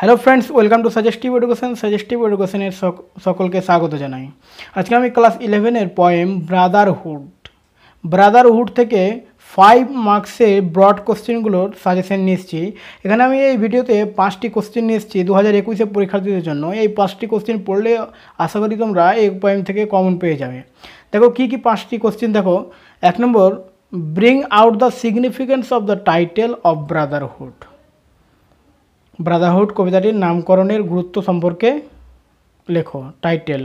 Hello friends welcome to suggestive education suggestive এডুকেশনের সকলকে স্বাগত জানাই আজকে আমি ক্লাস ইলেভেনের পয়েম ব্রাদারহুড ব্রাদারহুড থেকে ফাইভ মার্কসের ব্রড কোশ্চেনগুলোর সাজেশন নিচ্ছি এখানে আমি এই ভিডিওতে পাঁচটি কোশ্চেন নিচ্ছি দু হাজার একুশে পরীক্ষার্থীদের জন্য এই পাঁচটি কোশ্চেন পড়লে আশা করি তোমরা এই পয়েম থেকে কমন পেয়ে যাবে দেখো কী কী পাঁচটি কোশ্চেন দেখো এক নম্বর bring out the significance of the title of brotherhood brotherhood কবিতাটির নামকরণের গুরুত্ব সম্পর্কে লেখো টাইটেল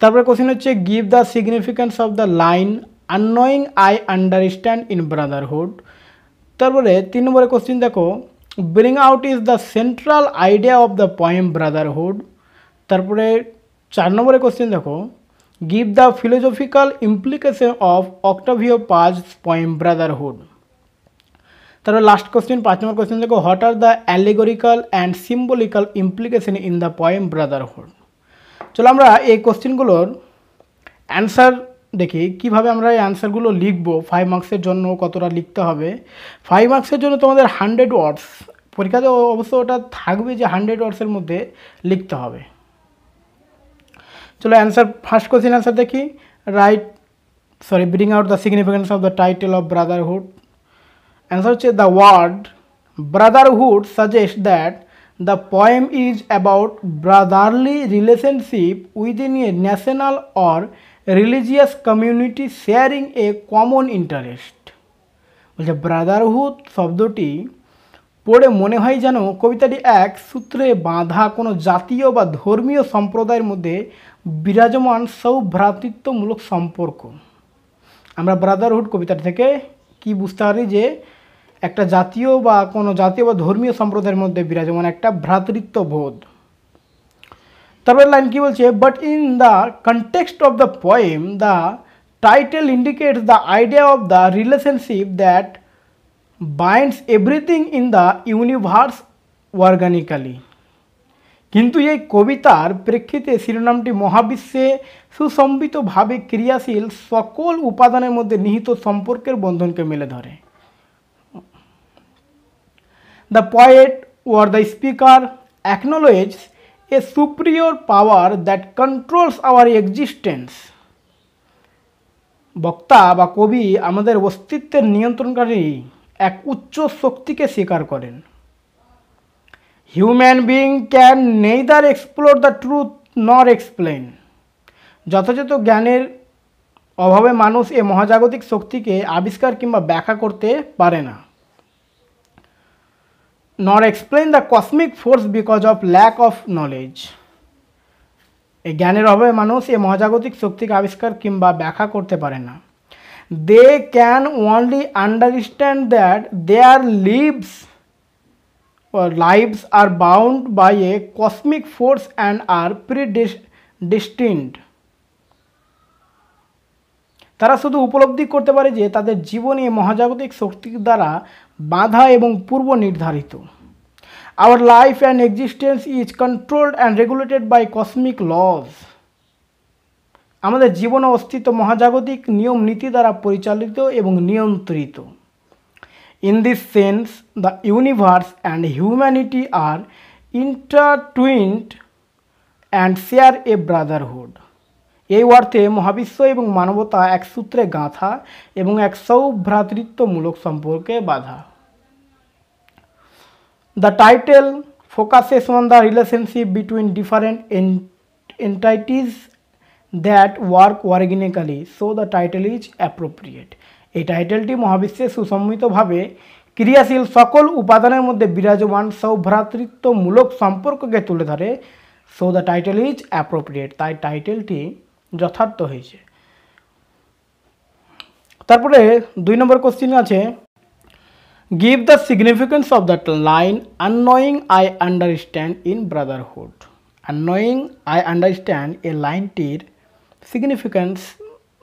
তারপরে কোশ্চেন হচ্ছে give the significance of the line unknowing I understand in brotherhood তারপরে তিন নম্বরে কোশ্চেন দেখো bring out is the central idea of the poem brotherhood তারপরে চার নম্বরে কোশ্চেন দেখো give the philosophical implication of Octavio Paz poem brotherhood তারপর last question পাঁচ নম্বর কোশ্চেন দেখো what are the allegorical and symbolical implication in the poem brotherhood চলো আমরা এই কোশ্চেনগুলোর অ্যান্সার দেখি কিভাবে আমরা এই অ্যান্সারগুলো লিখবো ফাইভ মার্কসের জন্য কতটা লিখতে হবে ফাইভ মার্কসের জন্য তোমাদের হান্ড্রেড ওয়ার্ডস পরীক্ষাতে অবশ্য ওটা থাকবে যে হান্ড্রেড ওয়ার্ডসের মধ্যে লিখতে হবে চলো অ্যান্সার ফার্স্ট কোশ্চেন অ্যান্সার দেখি right sorry bring out the significance of the title of brotherhood answer হচ্ছে the word brotherhood suggest that the poem is about brotherly relationship within a national or religious community sharing a common interest বলছে brotherhood শব্দটি পড়ে মনে হয় যেন কবিতাটি এক সূত্রে বাঁধা কোনো জাতীয় বা ধর্মীয় সম্প্রদায়ের মধ্যে বিরাজমান সৌভ্রাতৃত্বমূলক সম্পর্ক আমরা ব্রাদারহুড কবিতাটি থেকে কি বুঝতে পারি যে একটা জাতীয় বা কোনো জাতীয় বা ধর্মীয় সম্প্রদায়ের মধ্যে বিরাজমান একটা ভ্রাতৃত্ব বোধ তারপরে লাইন কি বলছে but in the context of the poem the title indicates the idea of the relationship that binds everything in the universe organically কিন্তু এই কবিতার প্রেক্ষিতে শিরোনামটি মহাবিশ্বে সুসম্বিতভাবে ক্রিয়াশীল সকল উপাদানের মধ্যে নিহিত সম্পর্কের বন্ধনকে মেলে ধরে the poet or the speaker acknowledges a superior power that controls our existence বক্তা বা কবি আমাদের অস্তিত্বের নিয়ন্ত্রণকারী এক উচ্চ শক্তিকে স্বীকার করেন human being can neither explore the truth nor explain যথাযথ জ্ঞানের অভাবে মানুষ এ মহাজাগতিক শক্তিকে আবিষ্কার কিংবা ব্যাখ্যা করতে পারে না nor explain the cosmic force because of lack of knowledge এই জ্ঞানের অভাবে মানুষ এ মহাজাগতিক শক্তিকে আবিষ্কার কিংবা ব্যাখ্যা করতে পারে না they can only understand that they are lives Uh, lives are bound by a cosmic force and are predestined তারা শুধু উপলব্ধি করতে পারে যে তাদের জীবনে মহাজাগতিক শক্তির দ্বারা বাধা এবং পূর্ব নির্ধারিত our life and existence is controlled and regulated by cosmic laws আমাদের জীবন অস্তিত্ব মহাজাগতিক নিয়ম নীতি দ্বারা পরিচালিত এবং নিয়ন্ত্রিত In this sense, the universe and humanity are intertwined and share a brotherhood এই অর্থে মহাবিশ্ব এবং মানবতা এক সূত্রে গাঁথা এবং এক সৌভ্রাতৃত্বমূলক সম্পর্কে বাধা the title focuses on the relationship between different entities that work organically so the title is appropriate এই টাইটেলটি মহাবিশ্বে সুসম্মিতভাবে ক্রিয়াশীল সকল উপাদানের মধ্যে বিরাজমান সৌভ্রাতৃত্বমূলক সম্পর্ককে তুলে ধরে so the title is appropriate তাই টাইটেলটি যথার্থ হয়েছে তারপরে দুই নম্বর কোশ্চিন আছে give the significance of that line unknowing I understand in brotherhood unknowing I understand a লাইনটির সিগনিফিকেন্স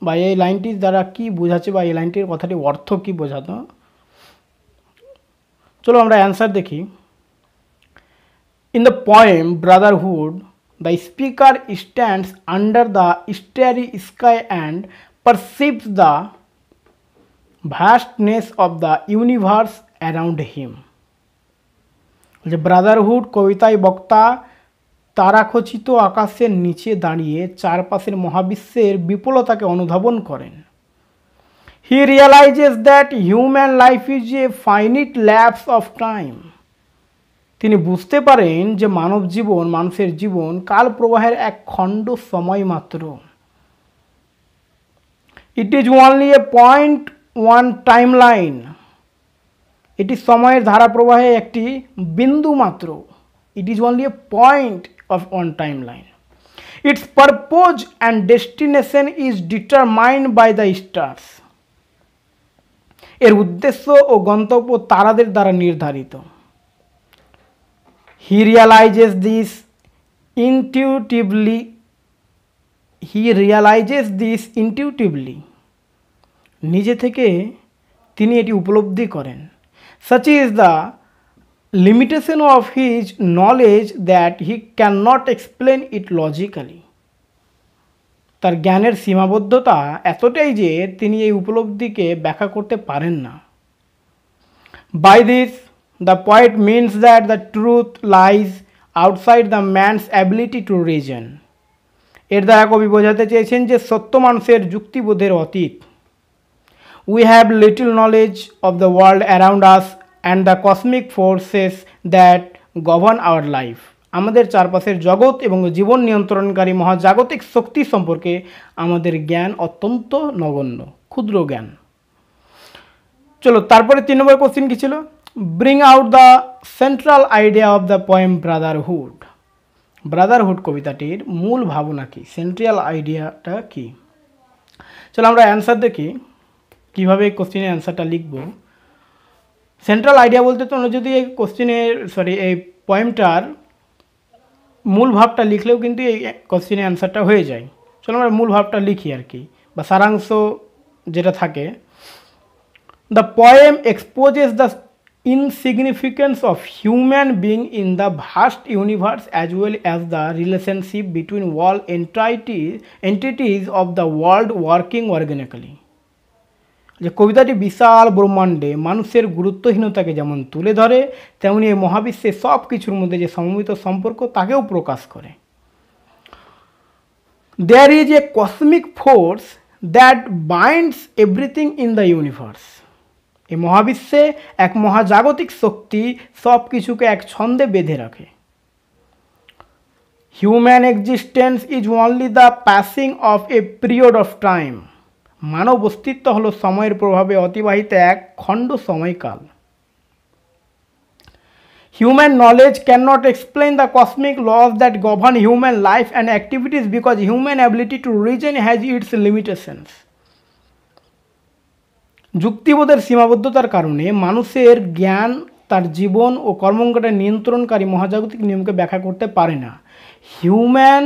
लाइनटर द्वारा कि बोझा लाइनटर कथाटे अर्थ क्य बोझा चलो हमें अन्सार देखी in the poem brotherhood the speaker stand under the starry sky and perceive the of the universe around him brotherhood कवित बक्ता তারাখচিত আকাশের নিচে দাঁড়িয়ে চারপাশের মহাবিশ্বের বিপুলতাকে অনুধাবন করেন he realises that human life is a finite lapse of time তিনি বুঝতে পারেন যে মানব জীবন মানুষের জীবন কাল প্রবাহের এক খণ্ড সময় মাত্র it is only a point one timeline এটি সময়ের ধারা প্রবাহে একটি বিন্দু মাত্র it is only a point of one timeline. Its purpose and destination is determined by the stars. এর উদ্দেশ্য ও গন্তব্য তারাদের দ্বারা নির্ধারিত he realises this intuitively he realises this intuitively নিজে থেকে তিনি এটি উপলব্ধি করেন such is the limitation of his knowledge that he cannot explain it logically তার জ্ঞানের সীমাবদ্ধতা এতটাই যে তিনি এই উপলব্ধিকে ব্যাখ্যা করতে পারেন না by this the point means that the truth lies outside the man's ability to reason এর দ্বারা কবি বোঝাতে চেয়েছেন যে সত্য মানুষের যুক্তিবোধের অতীত we have little knowledge of the world around us and the cosmic forces that govern our life আমাদের চারপাশের জগৎ এবং জীবন নিয়ন্ত্রণকারী মহাজাগতিক শক্তি সম্পর্কে আমাদের জ্ঞান অত্যন্ত নগণ্য ক্ষুদ্র জ্ঞান চলো তারপরে তিন নম্বর কোশ্চিন কী ছিল bring out the central idea of the poem brotherhood brotherhood কবিতাটির মূল ভাবনা কি সেন্ট্রাল আইডিয়াটা কী চলো আমরা অ্যান্সার দেখি কীভাবে কোশ্চিনের অ্যান্সারটা লিখবো সেন্ট্রাল আইডিয়া বলতে তোমরা যদি এই কোশ্চেনের সরি এই পয়েমটার মূল ভাবটা লিখলেও কিন্তু এই কোশ্চেনের অ্যান্সারটা হয়ে যায় চলো আমরা মূল ভাবটা লিখি আর কি বা সারাংশ যেটা থাকে the poem exposes the insignificance of human being in the vast universe as well as the relationship between all entity entities of the world working organically যে কবিতাটি বিশাল ব্রহ্মাণ্ডে মানুষের গুরুত্বহীনতাকে যেমন তুলে ধরে তেমনি এই মহাবিশ্বে সব কিছুর মধ্যে যে সমন্বিত সম্পর্ক তাকেও প্রকাশ করে there is a cosmic force that binds everything in the universe এই মহাবিশ্বে এক মহাজাগতিক শক্তি সব কিছুকে এক ছন্দে বেঁধে রাখে human existence is only the passing of a period of time মানব অস্তিত্ব হলো সময়ের প্রভাবে অতিবাহিত এক খণ্ড সময়কাল human knowledge can not explain the cosmic laws that govern human life and activities because human ability to reason has its limitations যুক্তিবোধের সীমাবদ্ধতার কারণে মানুষের জ্ঞান তার জীবন ও কর্মকাণ্ডের নিয়ন্ত্রণকারী মহাজাগতিক নিয়মকে ব্যাখ্যা করতে পারে না human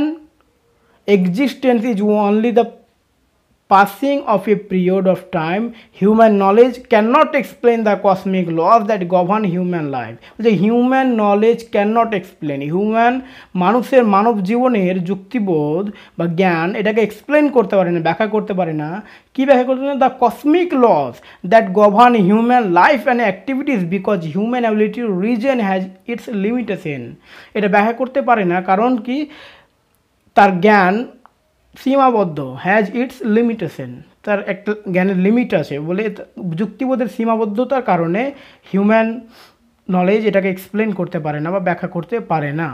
existence is only the passing of a period of time human knowledge cannot explain the cosmic laws that govern human life যে human knowledge cannot explain human মানুষের মানব জীবনের যুক্তিবোধ বা জ্ঞান এটাকে এক্সপ্লেন করতে পারে না ব্যাখ্যা করতে পারে না কি ব্যাখ্যা করতে পারে the cosmic laws that govern human life and activities because human ability reason has its limitation এটা ব্যাখ্যা করতে পারে না কারণ কি তার জ্ঞান সীমাবদ্ধ হ্যাজ ইটস লিমিটেশন তার একটা জ্ঞানের লিমিট আছে বলে যুক্তিবোধের সীমাবদ্ধতার কারণে হিউম্যান নলেজ এটাকে এক্সপ্লেন করতে পারে না বা ব্যাখ্যা করতে পারে না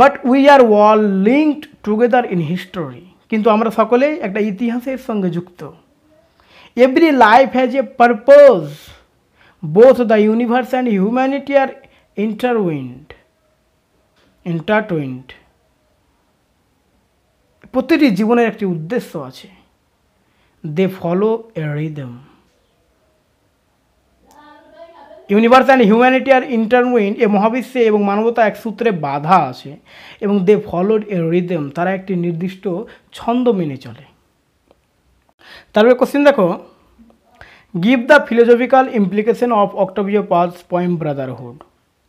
but we are all linked together in history কিন্তু আমরা সকলেই একটা ইতিহাসের সঙ্গে যুক্ত every life has a purpose both the universe and humanity are intertwined intertwined প্রতিটি জীবনের একটি উদ্দেশ্য আছে they follow a rhythm universe and humanity are intertwine এ মহাবিশ্বে এবং মানবতা এক সূত্রে বাধা আছে এবং দে ফলোড এ রিদম তারা একটি নির্দিষ্ট ছন্দ মেনে চলে তারপরে কোশ্চেন দেখো give the philosophical implication of Octavio Paz poem brotherhood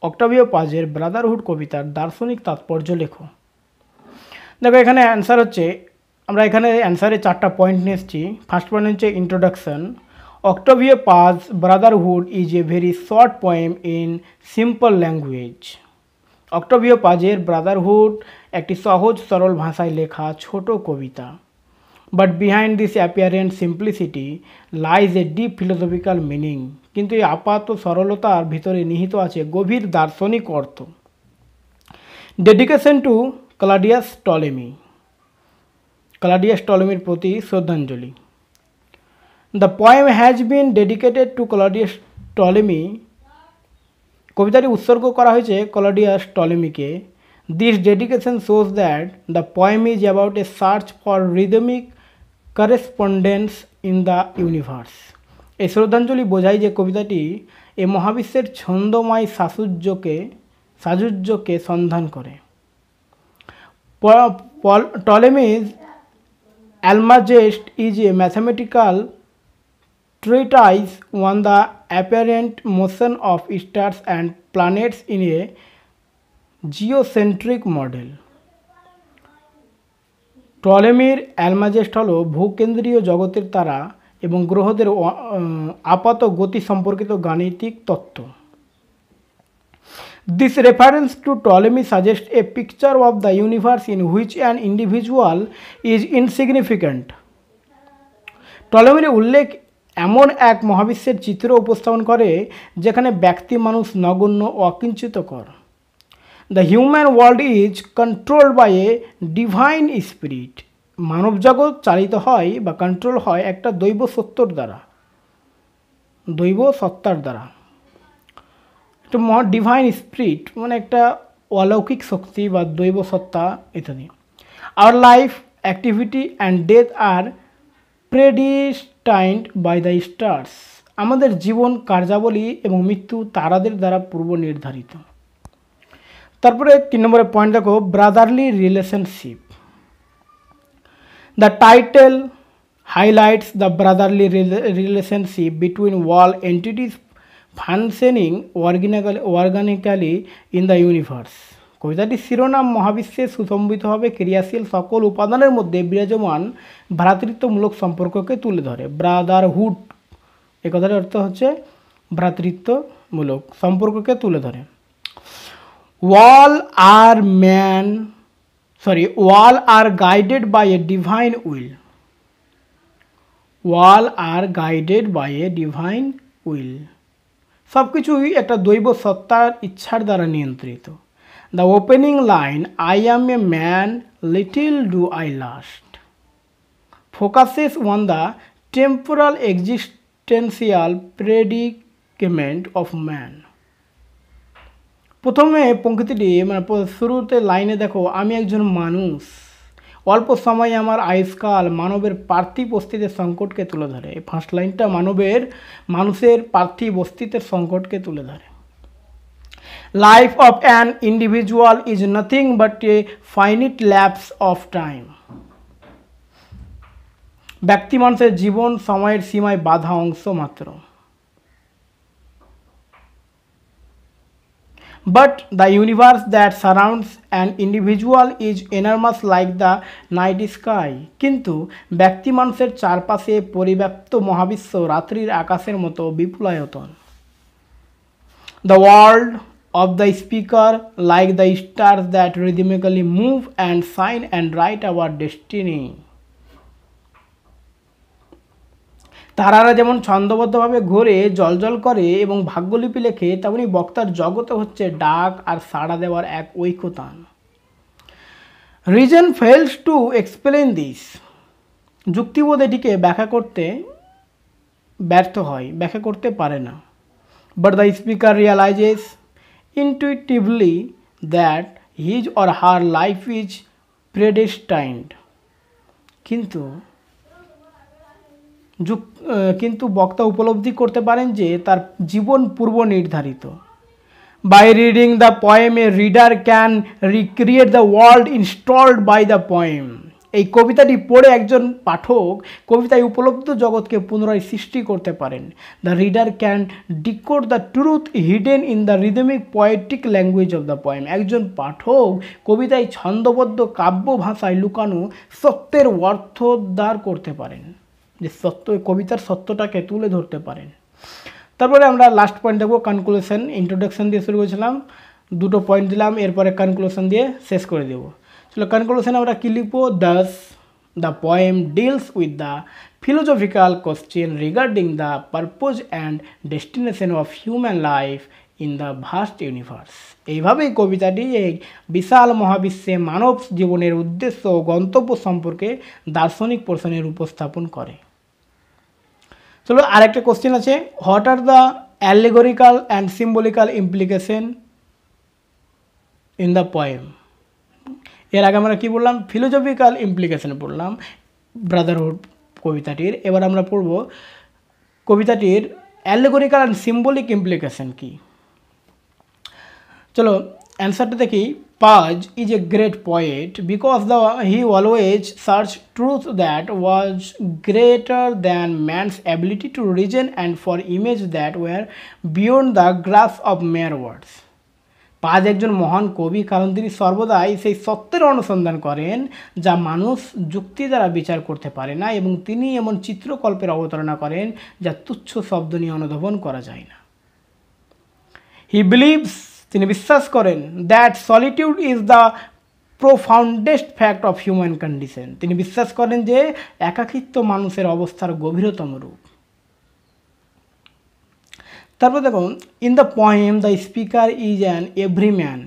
Octavio পাজের ব্রাদারহুড কবিতার দার্শনিক তাৎপর্য লেখো দেখো এখানে অ্যান্সার হচ্ছে আমরা এখানে অ্যান্সারে চারটা পয়েন্ট নিয়ে এসেছি ফার্স্ট পয়েন্ট হচ্ছে introduction Octavio Paz brotherhood is a very short poem in simple language Octavio পাজের ব্রাদারহুড একটি সহজ সরল ভাষায় লেখা ছোট কবিতা but behind this apparent simplicity lies a deep philosophical meaning কিন্তু এই আপাত সরলতার ভিতরে নিহিত আছে গভীর দার্শনিক অর্থ dedication to Claudius Ptolemy Claudius টলেমির প্রতি শ্রদ্ধাঞ্জলি the poem has been dedicated to Claudius Ptolemy কবিতাটি উৎসর্গ করা হয়েছে ক্লাডিয়াস টলেমিকে this dedication shows that the poem is about a search for rhythmic correspondence in the universe এই শ্রদ্ধাঞ্জলি বোঝায় যে কবিতাটি এ মহাবিশ্বের ছন্দময় সাসুজ্যকে সাজুজ্যকে সন্ধান করে Ptolemy's Almagest is a mathematical treatise on the apparent motion of stars and planets in a geocentric model. টলেমির অ্যালমাজেস্ট হল ভূকেন্দ্রীয় জগতের তারা এবং গ্রহদের আপাত গতি সম্পর্কিত গাণিতিক তত্ত্ব This reference to Ptolemy suggests a picture of the universe in which an individual is insignificant. টলমির উল্লেখ এমন এক মহাবিশ্বের চিত্র উপস্থাপন করে যেখানে ব্যক্তি মানুষ নগণ্য অকিঞ্চিতকর the human world is controlled by a divine spirit মানব জগৎ চালিত হয় বা কন্ট্রোল হয় একটা দৈব সত্যর দ্বারা দৈব সত্তার দ্বারা একটা মহা ডিভাইন স্পিরিট মানে একটা অলৌকিক শক্তি বা দৈব সত্তা ইত্যাদি our life activity and death are predestined by the stars আমাদের জীবন কার্যাবলী এবং মৃত্যু তারাদের দ্বারা পূর্ব নির্ধারিত তারপরে তিন নম্বরের পয়েন্ট দেখো brotherly relationship the title highlights the brotherly relationship between all entities functioning organically organically in the universe কবিতাটির শিরোনাম মহাবিশ্বে সুসম্বিত হবে ক্রিয়াশীল সকল উপাদানের মধ্যে বিরাজমান ভ্রাতৃত্বমূলক সম্পর্ককে তুলে ধরে ব্রাদারহুড এ অর্থ হচ্ছে ভ্রাতৃত্বমূলক সম্পর্ককে তুলে ধরে all are man sorry all are guided by a divine will all are guided by a divine will সব কিছুই একটা দৈব সত্তার ইচ্ছার দ্বারা নিয়ন্ত্রিত the opening line I am a man little do I last focuses on the temporal existential predicament of man প্রথমে পঙ্ক্তিটি মানে শুরুতে লাইনে দেখো আমি একজন মানুষ অল্প সময়ে আমার আয়ুষ্কাল মানবের পার্থিব অস্তিত্বের সংকটকে তুলে ধরে এই ফার্স্ট লাইনটা মানবের মানুষের পার্থিব অস্তিত্বের সংকটকে তুলে ধরে life of an individual is nothing but a finite lapse of time ব্যক্তি মানুষের জীবন সময়ের সীমায় বাধা অংশ মাত্র but the universe that surrounds an individual is enormous like the night sky কিন্তু ব্যক্তি মানুষের চারপাশে পরিব্যাপ্ত মহাবিশ্ব রাত্রির আকাশের মতো বিপুলায়তন the world of the speaker like the stars that rhythmically move and sign and write our destiny তারারা যেমন ছন্দবদ্ধভাবে ঘোরে জলজল করে এবং ভাগ্যলিপি লেখে তেমনি বক্তার জগতে হচ্ছে ডাক আর সাড়া দেওয়ার এক ঐক্যতান reason fails to explain this যুক্তিবোধ এটিকে ব্যাখ্যা করতে ব্যর্থ হয় ব্যাখ্যা করতে পারে না but the speaker realises intuitively that his or her life is predestined কিন্তু যুক্ত কিন্তু বক্তা উপলব্ধি করতে পারেন যে তার জীবন পূর্ব নির্ধারিত by reading the poem a reader can recreate the world installed by the poem এই কবিতাটি পড়ে একজন পাঠক কবিতায় উপলব্ধ জগৎকে পুনরায় সৃষ্টি করতে পারেন the reader can decode the truth hidden in the rhythmic poetic language of the poem একজন পাঠক কবিতায় ছন্দবদ্ধ কাব্য ভাষায় লুকানো সত্যের অর্থোদ্ধার করতে পারেন যে সত্য কবিতার সত্যটাকে তুলে ধরতে পারেন তারপরে আমরা লাস্ট পয়েন্ট দেখবো কনক্লুশন ইন্ট্রোডাকশন দিয়ে শুরু করেছিলাম দুটো পয়েন্ট দিলাম এরপরে কনক্লুশন দিয়ে শেষ করে দেবো চলো কনক্লুশন আমরা কী লিখবো thus the poem deals with the philosophical question regarding the purpose and destination of human life in the vast universe এইভাবেই কবিতাটি এই বিশাল মহাবিশ্বে মানব জীবনের উদ্দেশ্য ও গন্তব্য সম্পর্কে দার্শনিক প্রশ্নের উপস্থাপন করে চলো আরেকটা কোশ্চেন আছে what are the allegorical and symbolical implication in the poem এর আগে আমরা কী বললাম ফিলোজফিক্যাল ইমপ্লিকেশন পড়লাম ব্রাদারহুড কবিতাটির এবার আমরা পড়ব কবিতাটির অ্যালেগোরিক্যাল অ্যান্ড সিম্বলিক ইমপ্লিকেশন কী চলো অ্যান্সারটা দেখি Paz is a great poet because the he always search truth that was greater than man's ability to reason and for image that were beyond the grasp of mere words Paz একজন মহান কবি কারণ তিনি সর্বদাই সেই সত্যের অনুসন্ধান করেন যা মানুষ যুক্তি দ্বারা বিচার করতে পারে না এবং তিনি এমন চিত্রকল্পের অবতারণা করেন যা তুচ্ছ শব্দ নিয়ে অনুধাবন করা যায় না হি বিলিভস তিনি বিশ্বাস করেন that solitude is the profoundest fact of human condition তিনি বিশ্বাস করেন যে একাকিত্ব মানুষের অবস্থার গভীরতম রূপ তারপর দেখুন in the poem the speaker is an every man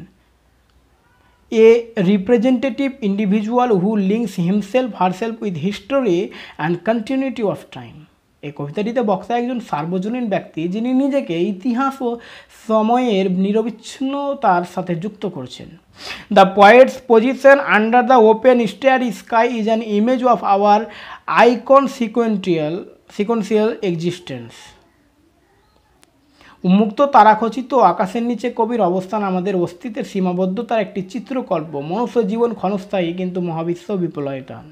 a representative individual who links himself herself with history and continuity of time এই কবিতাটিতে বক্তা একজন সার্বজনীন ব্যক্তি যিনি নিজেকে ইতিহাস ও সময়ের নিরবিচ্ছিন্নতার সাথে যুক্ত করছেন the poet's position under the open starry sky is an image of our icon sequential sequential existence উন্মুক্ত তারাখচিত আকাশের নিচে কবির অবস্থান আমাদের অস্তিত্বের সীমাবদ্ধতার একটি চিত্রকল্প মনুষ্য জীবন ক্ষণস্থায়ী কিন্তু মহাবিশ্ব বিপ্লয়টান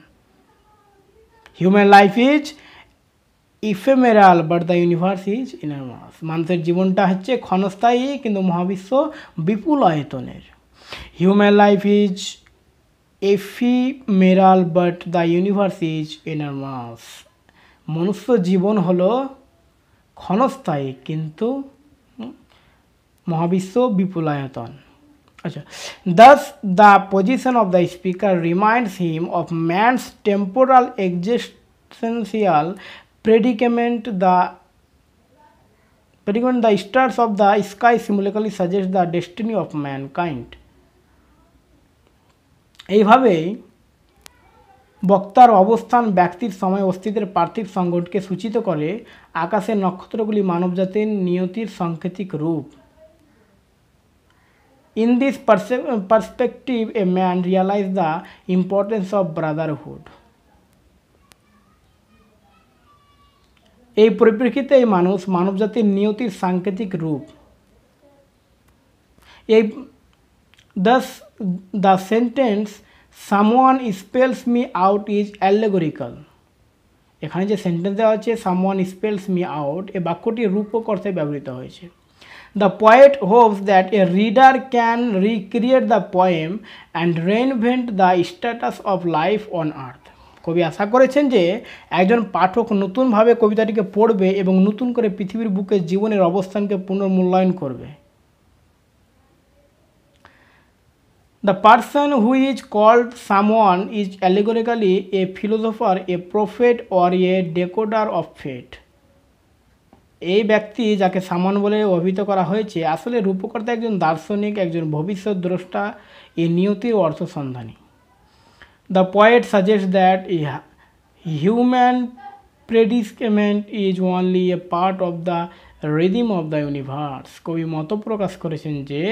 human life is ephemeral but the universe is enormous মানুষের জীবনটা হচ্ছে ক্ষণস্থায়ী কিন্তু মহাবিশ্ব বিপুল আয়তনের human life is ephemeral but the universe is enormous মনুষ্য জীবন হল ক্ষণস্থায়ী কিন্তু মহাবিশ্ব বিপুল আয়তন আচ্ছা does the position of the speaker reminds him of man's temporal existential predicament the predicament the stars of the sky symbolically suggest the destiny of mankind এইভাবেই বক্তার অবস্থান ব্যক্তির সময় অস্তিত্বের পার্থিব সংকটকে সূচিত করে আকাশের নক্ষত্রগুলি মানবজাতির নিয়তির সাংকেতিক রূপ in this perspective a man realize the importance of brotherhood এই পরিপ্রেক্ষিতে এই মানুষ মানবজাতির নিয়তির সাংকেতিক রূপ এই does the sentence someone spells me out is allegorical এখানে যে সেন্টেন্স দেওয়া হচ্ছে সামওয়ান স্পেলস মি আউট এই বাক্যটি রূপক অর্থে ব্যবহৃত হয়েছে the poet hopes that a reader can recreate the poem and reinvent the status of life on earth কবি আশা করেছেন যে একজন পাঠক নতুনভাবে কবিতাটিকে পড়বে এবং নতুন করে পৃথিবীর বুকে জীবনের অবস্থানকে পুনর্মূল্যায়ন করবে the person who is called someone is allegorically a philosopher a prophet or a decoder of fate এই ব্যক্তি যাকে সামান বলে অভিহিত করা হয়েছে আসলে রূপকর্তা একজন দার্শনিক একজন ভবিষ্যৎ দ্রষ্টা এ নিয়তির অর্থসন্ধানী The poet suggests that human predicament is only a part of the rhythm of the universe কবি মত প্রকাশ করেছেন যে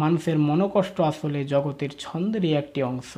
মানুষের মনোকষ্ট আসলে জগতের ছন্দেরই একটি অংশ